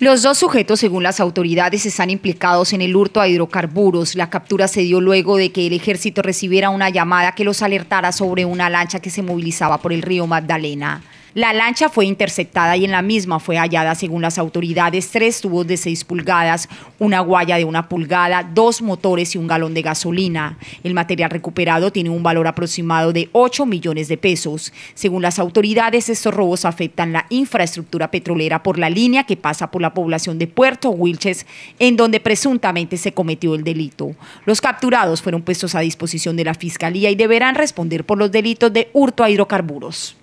Los dos sujetos, según las autoridades, están implicados en el hurto a hidrocarburos. La captura se dio luego de que el ejército recibiera una llamada que los alertara sobre una lancha que se movilizaba por el río Magdalena. La lancha fue interceptada y en la misma fue hallada, según las autoridades, tres tubos de seis pulgadas, una guaya de una pulgada, dos motores y un galón de gasolina. El material recuperado tiene un valor aproximado de 8 millones de pesos. Según las autoridades, estos robos afectan la infraestructura petrolera por la línea que pasa por la población de Puerto Wilches, en donde presuntamente se cometió el delito. Los capturados fueron puestos a disposición de la Fiscalía y deberán responder por los delitos de hurto a hidrocarburos.